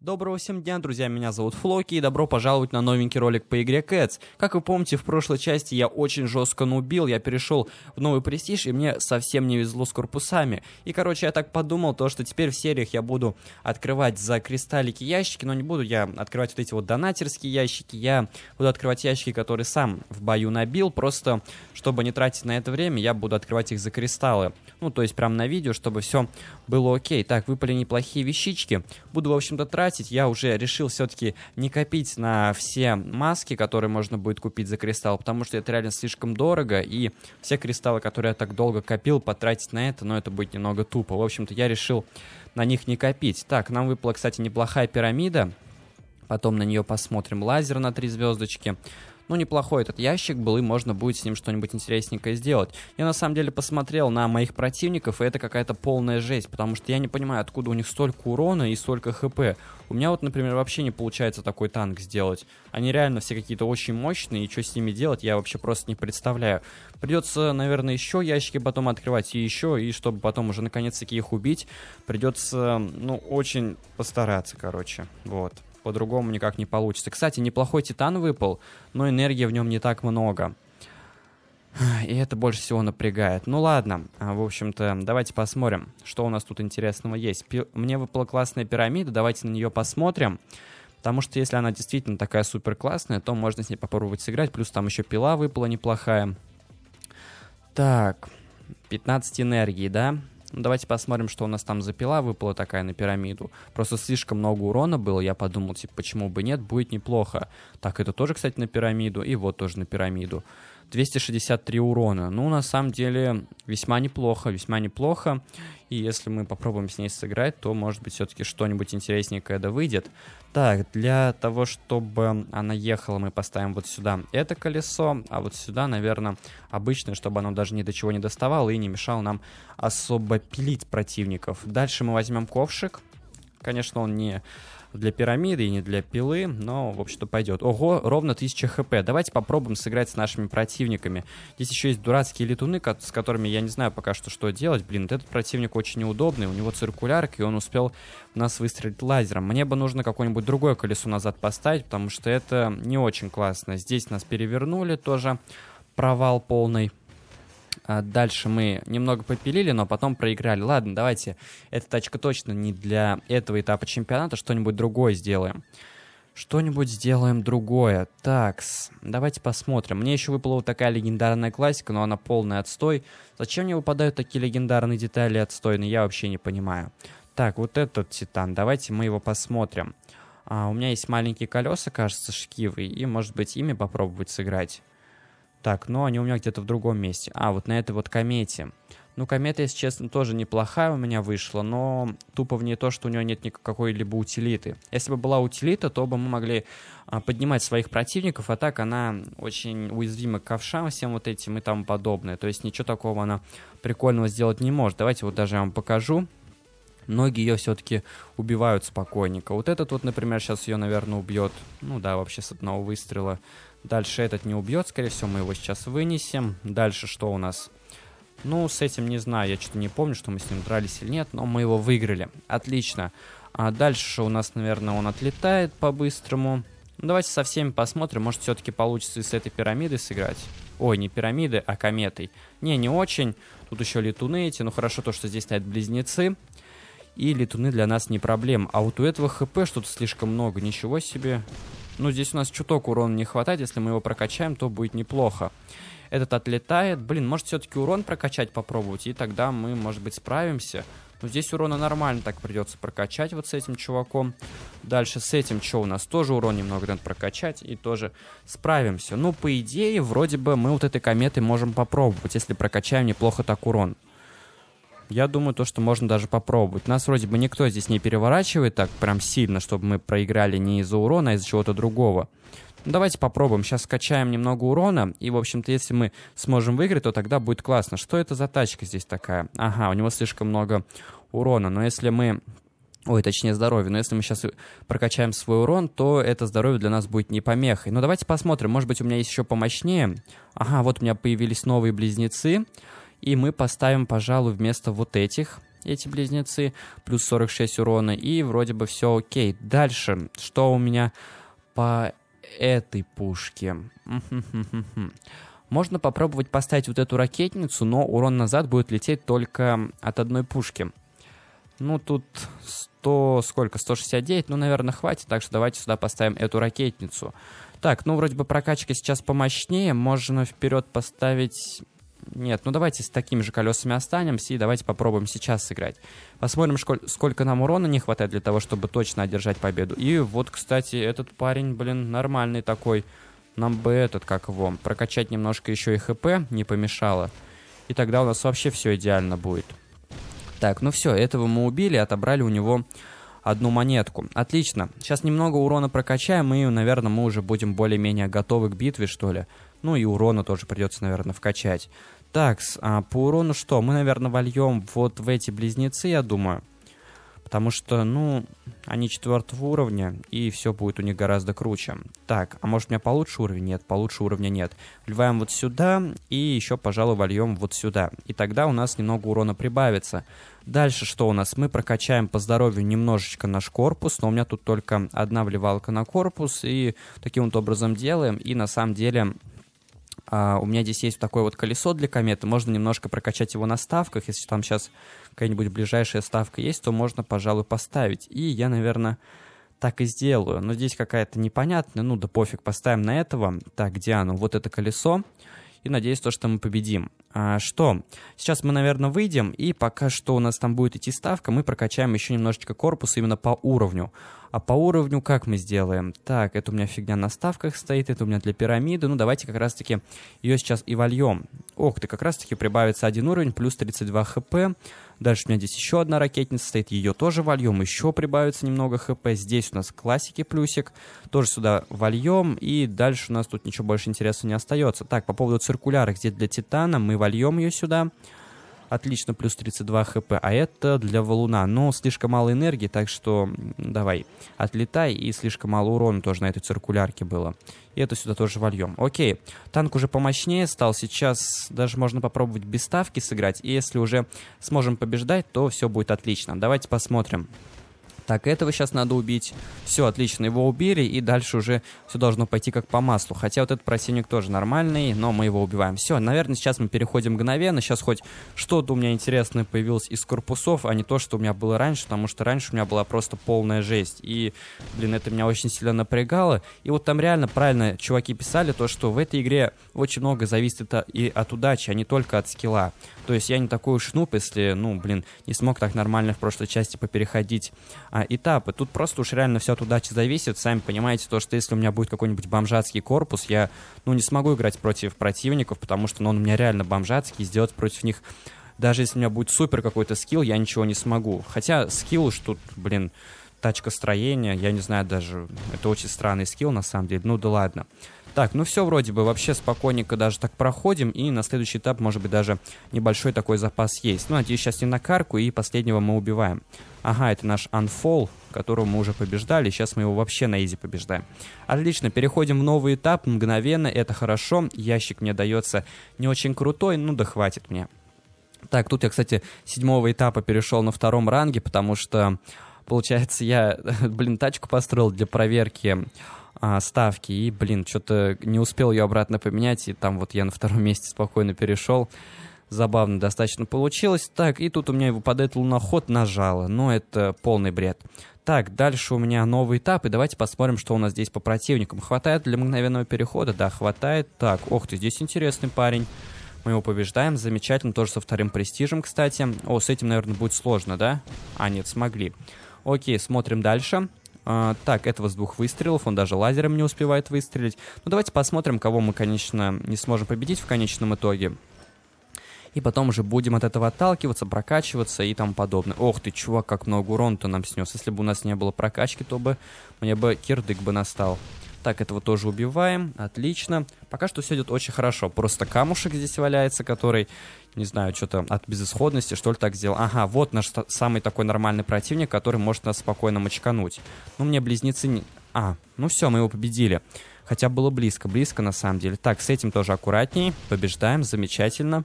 Доброго всем дня, друзья, меня зовут Флоки, и добро пожаловать на новенький ролик по игре Cats. Как вы помните, в прошлой части я очень жестко нубил, я перешел в новый престиж, и мне совсем не везло с корпусами. И, короче, я так подумал, то, что теперь в сериях я буду открывать за кристаллики ящики, но не буду я открывать вот эти вот донатерские ящики, я буду открывать ящики, которые сам в бою набил, просто чтобы не тратить на это время, я буду открывать их за кристаллы. Ну, то есть прям на видео, чтобы все было окей. Так, выпали неплохие вещички. Буду, в общем-то, тратить потратить. Я уже решил все-таки не копить на все маски, которые можно будет купить за кристалл, потому что это реально слишком дорого, и все кристаллы, которые я так долго копил, потратить на это, но ну, это будет немного тупо. В общем-то, я решил на них не копить. Так, нам выпала, кстати, неплохая пирамида потом на нее посмотрим. Лазер на три звездочки, ну, неплохой этот ящик был, и можно будет с ним что-нибудь интересненькое сделать. Я на самом деле посмотрел на моих противников, и это какая-то полная жесть, потому что я не понимаю, откуда у них столько урона и столько хп. У меня вот, например, вообще не получается такой танк сделать. Они реально все какие-то очень мощные, и что с ними делать, я вообще просто не представляю. Придется, наверное, еще ящики потом открывать, и еще, и чтобы потом уже наконец-таки их убить, придется, ну, очень постараться, короче, вот по-другому никак не получится. Кстати, неплохой титан выпал, но энергии в нем не так много. И это больше всего напрягает. Ну ладно, а, в общем-то, давайте посмотрим, что у нас тут интересного есть. Пи- мне выпала классная пирамида, давайте на нее посмотрим. Потому что если она действительно такая супер классная, то можно с ней попробовать сыграть. Плюс там еще пила выпала неплохая. Так, 15 энергии, да? Ну, давайте посмотрим, что у нас там за пила выпала такая на пирамиду. Просто слишком много урона было, я подумал, типа, почему бы нет, будет неплохо. Так, это тоже, кстати, на пирамиду, и вот тоже на пирамиду. 263 урона. Ну, на самом деле, весьма неплохо, весьма неплохо. И если мы попробуем с ней сыграть, то, может быть, все-таки что-нибудь интересненькое да выйдет. Так, для того, чтобы она ехала, мы поставим вот сюда это колесо, а вот сюда, наверное, обычное, чтобы оно даже ни до чего не доставало и не мешало нам особо пилить противников. Дальше мы возьмем ковшик. Конечно, он не для пирамиды и не для пилы, но, в общем-то, пойдет. Ого, ровно 1000 хп. Давайте попробуем сыграть с нашими противниками. Здесь еще есть дурацкие летуны, с которыми я не знаю пока что, что делать. Блин, вот этот противник очень неудобный, у него циркулярка, и он успел нас выстрелить лазером. Мне бы нужно какое-нибудь другое колесо назад поставить, потому что это не очень классно. Здесь нас перевернули тоже, провал полный. А, дальше мы немного попилили, но потом проиграли. Ладно, давайте, эта тачка точно не для этого этапа чемпионата, что-нибудь другое сделаем. Что-нибудь сделаем другое. Так, давайте посмотрим. Мне еще выпала вот такая легендарная классика, но она полный отстой. Зачем мне выпадают такие легендарные детали отстойные, ну, я вообще не понимаю. Так, вот этот Титан, давайте мы его посмотрим. А, у меня есть маленькие колеса, кажется, шкивы, и, может быть, ими попробовать сыграть. Так, но они у меня где-то в другом месте. А, вот на этой вот комете. Ну, комета, если честно, тоже неплохая у меня вышла, но тупо в ней то, что у нее нет никакой либо утилиты. Если бы была утилита, то бы мы могли а, поднимать своих противников, а так она очень уязвима к ковшам, всем вот этим и тому подобное. То есть ничего такого она прикольного сделать не может. Давайте вот даже я вам покажу. Ноги ее все-таки убивают спокойненько. Вот этот вот, например, сейчас ее, наверное, убьет. Ну да, вообще с одного выстрела. Дальше этот не убьет, скорее всего, мы его сейчас вынесем. Дальше что у нас? Ну, с этим не знаю, я что-то не помню, что мы с ним дрались или нет, но мы его выиграли. Отлично. А дальше у нас, наверное, он отлетает по-быстрому. Ну, давайте со всеми посмотрим, может, все-таки получится и с этой пирамиды сыграть. Ой, не пирамиды, а кометой. Не, не очень. Тут еще летуны эти, ну хорошо то, что здесь стоят близнецы. И летуны для нас не проблем. А вот у этого хп что-то слишком много, ничего себе. Ну, здесь у нас чуток урона не хватает, если мы его прокачаем, то будет неплохо. Этот отлетает. Блин, может все-таки урон прокачать попробовать, и тогда мы, может быть, справимся. Но здесь урона нормально так придется прокачать вот с этим чуваком. Дальше с этим что у нас? Тоже урон немного надо прокачать и тоже справимся. Ну, по идее, вроде бы мы вот этой кометы можем попробовать, если прокачаем неплохо так урон я думаю, то, что можно даже попробовать. Нас вроде бы никто здесь не переворачивает так прям сильно, чтобы мы проиграли не из-за урона, а из-за чего-то другого. Ну, давайте попробуем. Сейчас скачаем немного урона. И, в общем-то, если мы сможем выиграть, то тогда будет классно. Что это за тачка здесь такая? Ага, у него слишком много урона. Но если мы Ой, точнее здоровье. Но если мы сейчас прокачаем свой урон, то это здоровье для нас будет не помехой. Но ну, давайте посмотрим. Может быть, у меня есть еще помощнее. Ага, вот у меня появились новые близнецы. И мы поставим, пожалуй, вместо вот этих эти близнецы, плюс 46 урона, и вроде бы все окей. Дальше, что у меня по этой пушке? Можно попробовать поставить вот эту ракетницу, но урон назад будет лететь только от одной пушки. Ну, тут 100, сколько, 169, ну, наверное, хватит, так что давайте сюда поставим эту ракетницу. Так, ну, вроде бы прокачка сейчас помощнее, можно вперед поставить нет, ну давайте с такими же колесами останемся и давайте попробуем сейчас сыграть. Посмотрим, сколько нам урона не хватает для того, чтобы точно одержать победу. И вот, кстати, этот парень, блин, нормальный такой. Нам бы этот, как его, прокачать немножко еще и хп не помешало. И тогда у нас вообще все идеально будет. Так, ну все, этого мы убили, отобрали у него одну монетку. Отлично. Сейчас немного урона прокачаем, и, наверное, мы уже будем более-менее готовы к битве, что ли. Ну и урона тоже придется, наверное, вкачать. Так, а по урону что? Мы, наверное, вольем вот в эти близнецы, я думаю. Потому что, ну, они четвертого уровня, и все будет у них гораздо круче. Так, а может у меня получше уровень? Нет, получше уровня нет. Вливаем вот сюда, и еще, пожалуй, вольем вот сюда. И тогда у нас немного урона прибавится. Дальше что у нас? Мы прокачаем по здоровью немножечко наш корпус, но у меня тут только одна вливалка на корпус, и таким вот образом делаем. И на самом деле а, у меня здесь есть такое вот колесо для кометы, можно немножко прокачать его на ставках, если там сейчас какая-нибудь ближайшая ставка есть, то можно, пожалуй, поставить. И я, наверное, так и сделаю. Но здесь какая-то непонятная, ну да пофиг, поставим на этого. Так, где оно? Вот это колесо и надеюсь, то, что мы победим. А, что? Сейчас мы, наверное, выйдем, и пока что у нас там будет идти ставка, мы прокачаем еще немножечко корпус именно по уровню. А по уровню как мы сделаем? Так, это у меня фигня на ставках стоит, это у меня для пирамиды. Ну, давайте как раз-таки ее сейчас и вольем. Ох ты, как раз-таки прибавится один уровень, плюс 32 хп. Дальше у меня здесь еще одна ракетница стоит, ее тоже вольем, еще прибавится немного хп. Здесь у нас классики плюсик, тоже сюда вольем, и дальше у нас тут ничего больше интересного не остается. Так, по поводу циркулярок, здесь для Титана мы вольем ее сюда. Сюда. Отлично, плюс 32 хп. А это для валуна. Но слишком мало энергии, так что давай, отлетай. И слишком мало урона тоже на этой циркулярке было. И это сюда тоже вольем. Окей, танк уже помощнее стал. Сейчас даже можно попробовать без ставки сыграть. И если уже сможем побеждать, то все будет отлично. Давайте посмотрим. Так, этого сейчас надо убить. Все, отлично, его убили, и дальше уже все должно пойти как по маслу. Хотя вот этот противник тоже нормальный, но мы его убиваем. Все, наверное, сейчас мы переходим мгновенно. Сейчас хоть что-то у меня интересное появилось из корпусов, а не то, что у меня было раньше, потому что раньше у меня была просто полная жесть. И, блин, это меня очень сильно напрягало. И вот там реально правильно чуваки писали то, что в этой игре очень много зависит и от удачи, а не только от скилла. То есть я не такой уж шнуп, если, ну, блин, не смог так нормально в прошлой части попереходить а а, этапы. Тут просто уж реально все от удачи зависит. Сами понимаете, то, что если у меня будет какой-нибудь бомжатский корпус, я, ну, не смогу играть против противников, потому что, ну, он у меня реально бомжатский, сделать против них даже если у меня будет супер какой-то скилл, я ничего не смогу. Хотя скилл уж тут, блин, тачка строения. я не знаю даже, это очень странный скилл на самом деле, ну да ладно. Так, ну все вроде бы вообще спокойненько даже так проходим, и на следующий этап, может быть, даже небольшой такой запас есть. Ну, надеюсь, сейчас не на карку, и последнего мы убиваем. Ага, это наш Unfall, которого мы уже побеждали, сейчас мы его вообще на изи побеждаем. Отлично, переходим в новый этап мгновенно, это хорошо, ящик мне дается не очень крутой, ну да хватит мне. Так, тут я, кстати, седьмого этапа перешел на втором ранге, потому что, получается, я, блин, тачку построил для проверки а, ставки. И, блин, что-то не успел ее обратно поменять, и там вот я на втором месте спокойно перешел. Забавно достаточно получилось. Так, и тут у меня выпадает луноход, нажало Но это полный бред. Так, дальше у меня новый этап, и давайте посмотрим, что у нас здесь по противникам. Хватает для мгновенного перехода? Да, хватает. Так, ох ты, здесь интересный парень. Мы его побеждаем, замечательно, тоже со вторым престижем, кстати. О, с этим, наверное, будет сложно, да? А, нет, смогли. Окей, смотрим дальше. А, так, этого с двух выстрелов, он даже лазером не успевает выстрелить. Ну, давайте посмотрим, кого мы, конечно, не сможем победить в конечном итоге. И потом уже будем от этого отталкиваться, прокачиваться и тому подобное. Ох ты, чувак, как много урона-то нам снес. Если бы у нас не было прокачки, то бы мне бы кирдык бы настал. Так, этого тоже убиваем. Отлично. Пока что все идет очень хорошо. Просто камушек здесь валяется, который не знаю, что-то от безысходности, что ли, так сделал. Ага, вот наш самый такой нормальный противник, который может нас спокойно мочкануть. Ну, мне близнецы не... А, ну все, мы его победили. Хотя было близко, близко на самом деле. Так, с этим тоже аккуратней. Побеждаем, замечательно. Замечательно.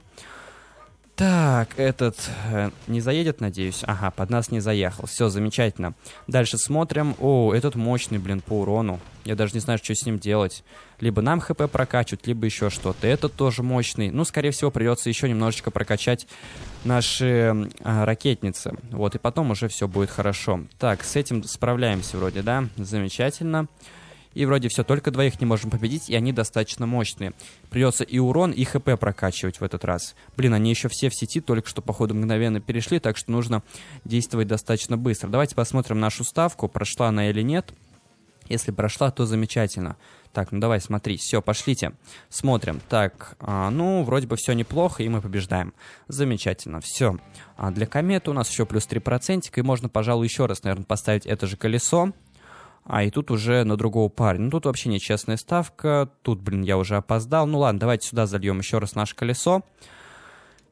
Так, этот э, не заедет, надеюсь. Ага, под нас не заехал. Все, замечательно. Дальше смотрим. О, этот мощный, блин, по урону. Я даже не знаю, что с ним делать. Либо нам хп прокачут, либо еще что-то. Этот тоже мощный. Ну, скорее всего, придется еще немножечко прокачать наши э, ракетницы. Вот, и потом уже все будет хорошо. Так, с этим справляемся вроде, да? Замечательно. Замечательно и вроде все, только двоих не можем победить, и они достаточно мощные. Придется и урон, и хп прокачивать в этот раз. Блин, они еще все в сети, только что походу мгновенно перешли, так что нужно действовать достаточно быстро. Давайте посмотрим нашу ставку, прошла она или нет. Если прошла, то замечательно. Так, ну давай, смотри, все, пошлите. Смотрим. Так, а, ну, вроде бы все неплохо, и мы побеждаем. Замечательно, все. А для кометы у нас еще плюс 3%, и можно, пожалуй, еще раз, наверное, поставить это же колесо. А и тут уже на другого парня. Ну, тут вообще нечестная ставка. Тут, блин, я уже опоздал. Ну ладно, давайте сюда зальем еще раз наше колесо.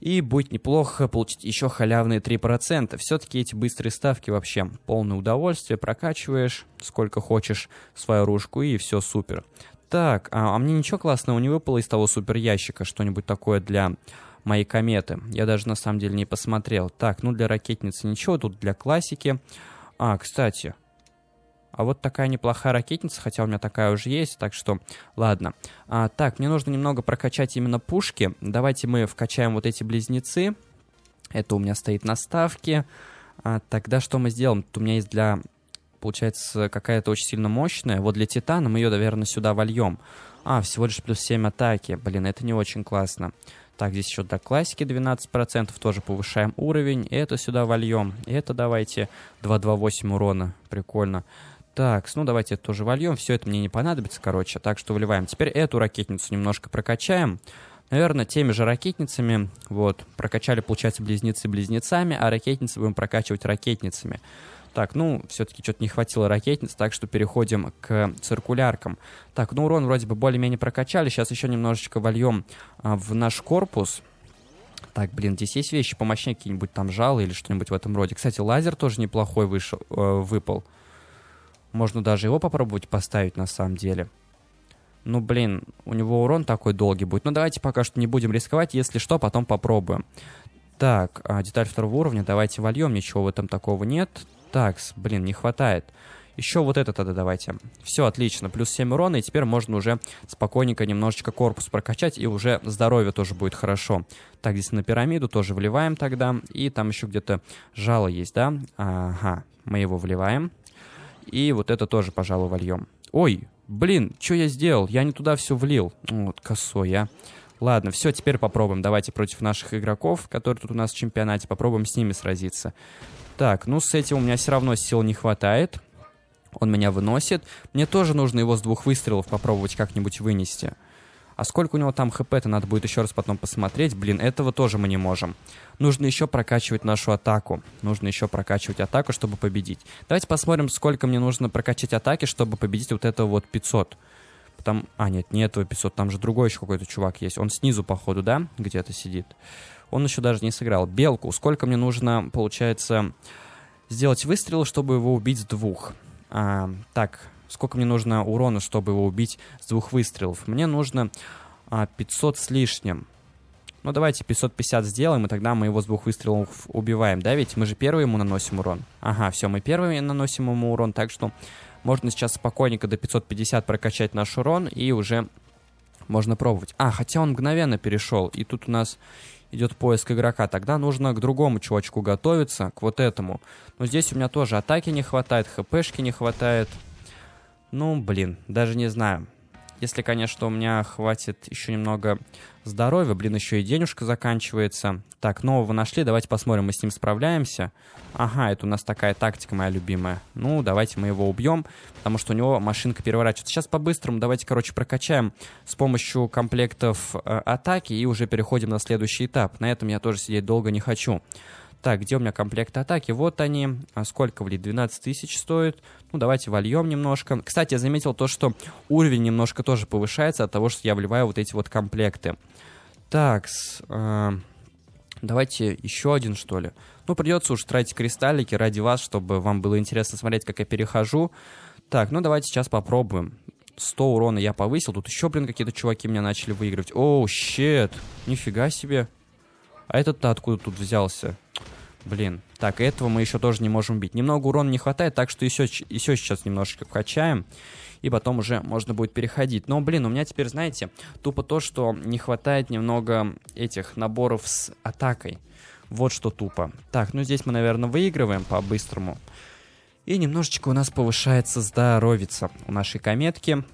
И будет неплохо получить еще халявные 3%. Все-таки эти быстрые ставки вообще полное удовольствие. Прокачиваешь сколько хочешь свою ружку и все супер. Так, а, а мне ничего классного не выпало из того супер ящика. Что-нибудь такое для моей кометы. Я даже на самом деле не посмотрел. Так, ну для ракетницы ничего, тут для классики. А, кстати, а вот такая неплохая ракетница, хотя у меня такая уже есть, так что ладно. А, так, мне нужно немного прокачать именно пушки. Давайте мы вкачаем вот эти близнецы. Это у меня стоит на ставке. А, тогда что мы сделаем? Тут у меня есть для, получается, какая-то очень сильно мощная. Вот для Титана мы ее, наверное, сюда вольем. А, всего лишь плюс 7 атаки. Блин, это не очень классно. Так, здесь еще до классики 12%, тоже повышаем уровень. Это сюда вольем. Это давайте 228 урона. Прикольно. Прикольно. Так, ну давайте это тоже вольем. Все это мне не понадобится, короче. Так что выливаем. Теперь эту ракетницу немножко прокачаем. Наверное, теми же ракетницами. Вот, прокачали, получается, близнецы близнецами, а ракетницы будем прокачивать ракетницами. Так, ну, все-таки что-то не хватило ракетниц, так что переходим к циркуляркам. Так, ну, урон вроде бы более-менее прокачали. Сейчас еще немножечко вольем а, в наш корпус. Так, блин, здесь есть вещи помощнее, какие-нибудь там жалы или что-нибудь в этом роде. Кстати, лазер тоже неплохой вышел, э, выпал. Э, можно даже его попробовать поставить на самом деле. Ну, блин, у него урон такой долгий будет. Но ну, давайте пока что не будем рисковать. Если что, потом попробуем. Так, а, деталь второго уровня. Давайте вольем. Ничего в этом такого нет. Так, блин, не хватает. Еще вот это тогда давайте. Все, отлично. Плюс 7 урона, и теперь можно уже спокойненько немножечко корпус прокачать, и уже здоровье тоже будет хорошо. Так, здесь на пирамиду тоже вливаем тогда. И там еще где-то жало есть, да? Ага, мы его вливаем. И вот это тоже, пожалуй, вольем. Ой, блин, что я сделал? Я не туда все влил. Вот косой, а. Ладно, все, теперь попробуем. Давайте против наших игроков, которые тут у нас в чемпионате, попробуем с ними сразиться. Так, ну с этим у меня все равно сил не хватает. Он меня выносит. Мне тоже нужно его с двух выстрелов попробовать как-нибудь вынести. А сколько у него там хп-то, надо будет еще раз потом посмотреть. Блин, этого тоже мы не можем. Нужно еще прокачивать нашу атаку. Нужно еще прокачивать атаку, чтобы победить. Давайте посмотрим, сколько мне нужно прокачать атаки, чтобы победить вот этого вот 500. Там, а, нет, не этого 500, там же другой еще какой-то чувак есть. Он снизу, походу, да, где-то сидит. Он еще даже не сыграл. Белку, сколько мне нужно, получается, сделать выстрел, чтобы его убить с двух. А, так, сколько мне нужно урона, чтобы его убить с двух выстрелов. Мне нужно а, 500 с лишним. Ну, давайте 550 сделаем, и тогда мы его с двух выстрелов убиваем, да? Ведь мы же первые ему наносим урон. Ага, все, мы первыми наносим ему урон, так что можно сейчас спокойненько до 550 прокачать наш урон, и уже можно пробовать. А, хотя он мгновенно перешел, и тут у нас идет поиск игрока. Тогда нужно к другому чувачку готовиться, к вот этому. Но здесь у меня тоже атаки не хватает, хпшки не хватает. Ну, блин, даже не знаю. Если, конечно, у меня хватит еще немного здоровья, блин, еще и денежка заканчивается. Так, нового нашли, давайте посмотрим, мы с ним справляемся. Ага, это у нас такая тактика моя любимая. Ну, давайте мы его убьем, потому что у него машинка переворачивается. Сейчас по-быстрому давайте, короче, прокачаем с помощью комплектов э, атаки и уже переходим на следующий этап. На этом я тоже сидеть долго не хочу. Так, где у меня комплект атаки? Вот они. А сколько, блин, 12 тысяч стоит. Ну, давайте вольем немножко. Кстати, я заметил то, что уровень немножко тоже повышается от того, что я вливаю вот эти вот комплекты. Так, э, давайте еще один, что ли. Ну, придется уж тратить кристаллики ради вас, чтобы вам было интересно смотреть, как я перехожу. Так, ну давайте сейчас попробуем. 100 урона я повысил. Тут еще, блин, какие-то чуваки меня начали выигрывать. О, oh, щит. Нифига себе. А этот-то откуда тут взялся? Блин, так, этого мы еще тоже не можем убить. Немного урона не хватает, так что еще, еще сейчас немножечко вкачаем. И потом уже можно будет переходить. Но, блин, у меня теперь, знаете, тупо то, что не хватает немного этих наборов с атакой. Вот что тупо. Так, ну здесь мы, наверное, выигрываем по-быстрому. И немножечко у нас повышается здоровица у нашей кометки.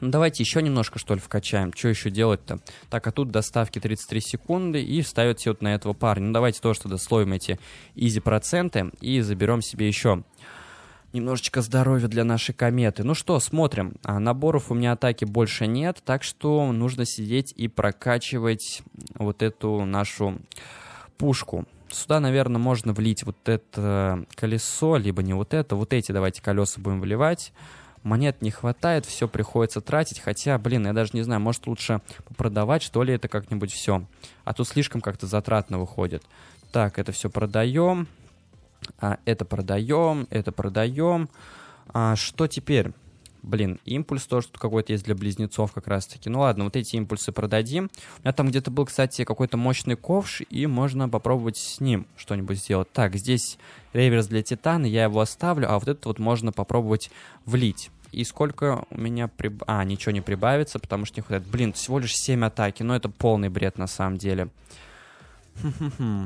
Ну давайте еще немножко, что ли, вкачаем. Что еще делать-то? Так, а тут доставки 33 секунды и ставят все вот на этого парня. Ну давайте тоже тогда слоим эти изи проценты и заберем себе еще немножечко здоровья для нашей кометы. Ну что, смотрим. А, наборов у меня атаки больше нет, так что нужно сидеть и прокачивать вот эту нашу пушку. Сюда, наверное, можно влить вот это колесо, либо не вот это. Вот эти давайте колеса будем вливать монет не хватает, все приходится тратить, хотя, блин, я даже не знаю, может лучше продавать, что ли, это как-нибудь все. А тут слишком как-то затратно выходит. Так, это все продаем, а это продаем, это продаем. А что теперь? блин, импульс тоже тут какой-то есть для близнецов как раз-таки. Ну ладно, вот эти импульсы продадим. У меня там где-то был, кстати, какой-то мощный ковш, и можно попробовать с ним что-нибудь сделать. Так, здесь реверс для Титана, я его оставлю, а вот этот вот можно попробовать влить. И сколько у меня приб... А, ничего не прибавится, потому что не хватает. Блин, всего лишь 7 атаки, но это полный бред на самом деле.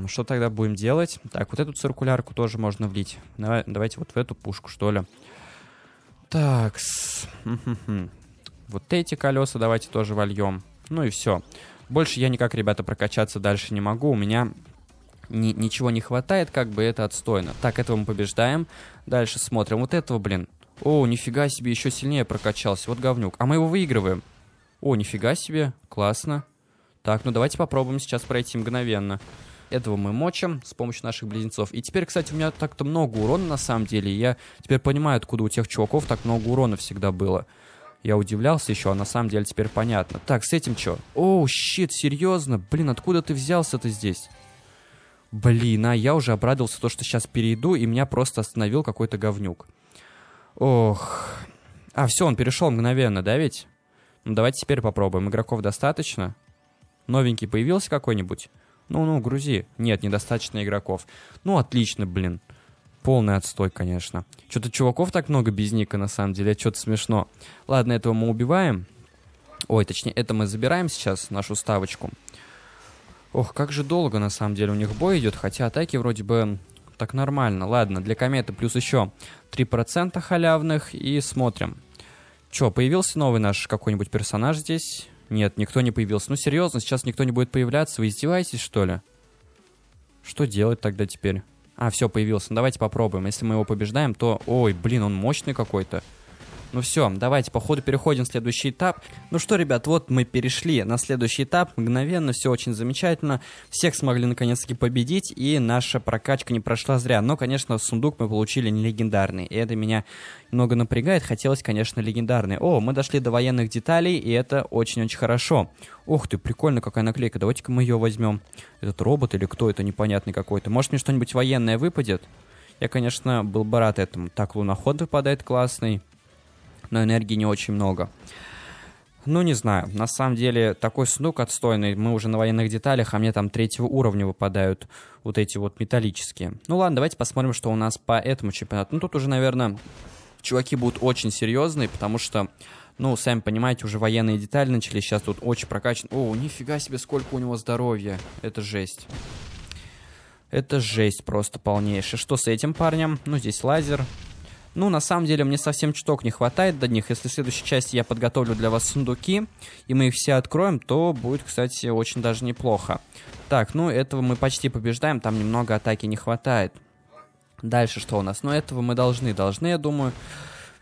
Что тогда будем делать? Так, вот эту циркулярку тоже можно влить. Давай, давайте вот в эту пушку, что ли. Так, вот эти колеса давайте тоже вольем. Ну и все. Больше я никак, ребята, прокачаться дальше не могу. У меня ни ничего не хватает, как бы это отстойно. Так, этого мы побеждаем. Дальше смотрим. Вот этого, блин. О, нифига себе, еще сильнее прокачался. Вот говнюк. А мы его выигрываем. О, нифига себе. Классно. Так, ну давайте попробуем сейчас пройти мгновенно. Этого мы мочим с помощью наших близнецов. И теперь, кстати, у меня так-то много урона на самом деле. Я теперь понимаю, откуда у тех чуваков так много урона всегда было. Я удивлялся еще, а на самом деле теперь понятно. Так, с этим что? Оу, щит, серьезно? Блин, откуда ты взялся-то здесь? Блин, а я уже обрадовался то, что сейчас перейду, и меня просто остановил какой-то говнюк. Ох. А, все, он перешел мгновенно, да ведь? Ну, давайте теперь попробуем. Игроков достаточно. Новенький появился какой-нибудь? Ну-ну, грузи. Нет, недостаточно игроков. Ну, отлично, блин. Полный отстой, конечно. Что-то чуваков так много без ника, на самом деле. А Что-то смешно. Ладно, этого мы убиваем. Ой, точнее, это мы забираем сейчас, нашу ставочку. Ох, как же долго, на самом деле, у них бой идет. Хотя атаки вроде бы так нормально. Ладно, для кометы плюс еще 3% халявных. И смотрим. Че, появился новый наш какой-нибудь персонаж здесь? Нет, никто не появился. Ну серьезно, сейчас никто не будет появляться. Вы издеваетесь, что ли? Что делать тогда теперь? А, все, появился. Ну, давайте попробуем. Если мы его побеждаем, то... Ой, блин, он мощный какой-то. Ну все, давайте по ходу переходим в следующий этап. Ну что, ребят, вот мы перешли на следующий этап. Мгновенно, все очень замечательно. Всех смогли наконец-таки победить, и наша прокачка не прошла зря. Но, конечно, сундук мы получили не легендарный, и это меня много напрягает. Хотелось, конечно, легендарный. О, мы дошли до военных деталей, и это очень-очень хорошо. Ух ты, прикольно, какая наклейка. Давайте-ка мы ее возьмем. Этот робот или кто это непонятный какой-то. Может, мне что-нибудь военное выпадет? Я, конечно, был бы рад этому. Так, луноход выпадает классный но энергии не очень много. Ну, не знаю. На самом деле, такой снук отстойный. Мы уже на военных деталях, а мне там третьего уровня выпадают вот эти вот металлические. Ну ладно, давайте посмотрим, что у нас по этому чемпионату. Ну, тут уже, наверное, чуваки будут очень серьезные, потому что, ну, сами понимаете, уже военные детали начали. Сейчас тут очень прокачан. О, нифига себе, сколько у него здоровья. Это жесть. Это жесть просто полнейшая. Что с этим парнем? Ну, здесь лазер. Ну, на самом деле, мне совсем чуток не хватает до них. Если в следующей части я подготовлю для вас сундуки, и мы их все откроем, то будет, кстати, очень даже неплохо. Так, ну, этого мы почти побеждаем, там немного атаки не хватает. Дальше что у нас? Ну, этого мы должны, должны, я думаю.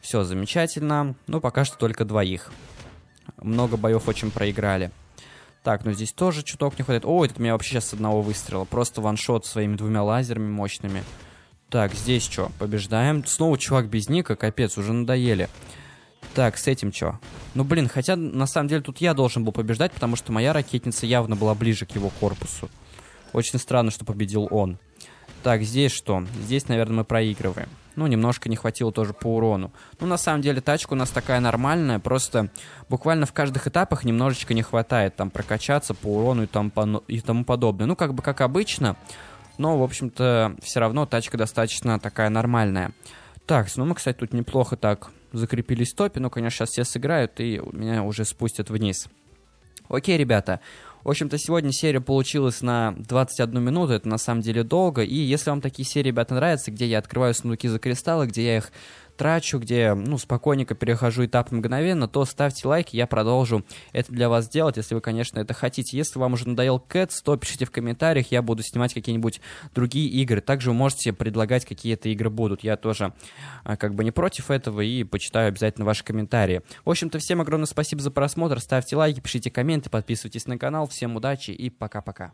Все замечательно. Ну, пока что только двоих. Много боев очень проиграли. Так, ну здесь тоже чуток не хватает. О, этот меня вообще сейчас с одного выстрела. Просто ваншот своими двумя лазерами мощными. Так, здесь что? Побеждаем. Снова чувак без ника, капец, уже надоели. Так, с этим что? Ну, блин, хотя на самом деле тут я должен был побеждать, потому что моя ракетница явно была ближе к его корпусу. Очень странно, что победил он. Так, здесь что? Здесь, наверное, мы проигрываем. Ну, немножко не хватило тоже по урону. Ну, на самом деле, тачка у нас такая нормальная, просто буквально в каждых этапах немножечко не хватает там прокачаться по урону и, там, и тому подобное. Ну, как бы как обычно, но, в общем-то, все равно тачка достаточно такая нормальная. Так, ну мы, кстати, тут неплохо так закрепили стопе, но, ну, конечно, сейчас все сыграют и меня уже спустят вниз. Окей, ребята, в общем-то, сегодня серия получилась на 21 минуту, это на самом деле долго, и если вам такие серии, ребята, нравятся, где я открываю сундуки за кристаллы, где я их трачу, где, ну, спокойненько перехожу этап мгновенно, то ставьте лайки, я продолжу это для вас делать, если вы, конечно, это хотите. Если вам уже надоел Кэтс, то пишите в комментариях, я буду снимать какие-нибудь другие игры. Также вы можете предлагать, какие это игры будут. Я тоже а, как бы не против этого и почитаю обязательно ваши комментарии. В общем-то, всем огромное спасибо за просмотр, ставьте лайки, пишите комменты, подписывайтесь на канал. Всем удачи и пока-пока.